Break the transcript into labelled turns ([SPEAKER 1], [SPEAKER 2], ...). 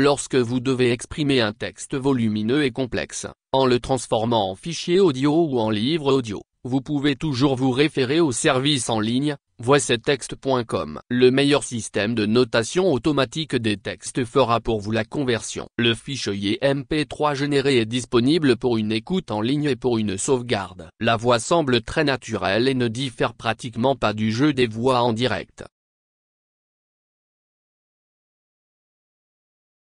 [SPEAKER 1] lorsque vous devez exprimer un texte volumineux et complexe, en le transformant en fichier audio ou en livre audio. Vous pouvez toujours vous référer au service en ligne, voicetexte.com. Le meilleur système de notation automatique des textes fera pour vous la conversion. Le fichier MP3 généré est disponible pour une écoute en ligne et pour une sauvegarde. La voix semble très naturelle et ne diffère pratiquement pas du jeu des voix
[SPEAKER 2] en direct.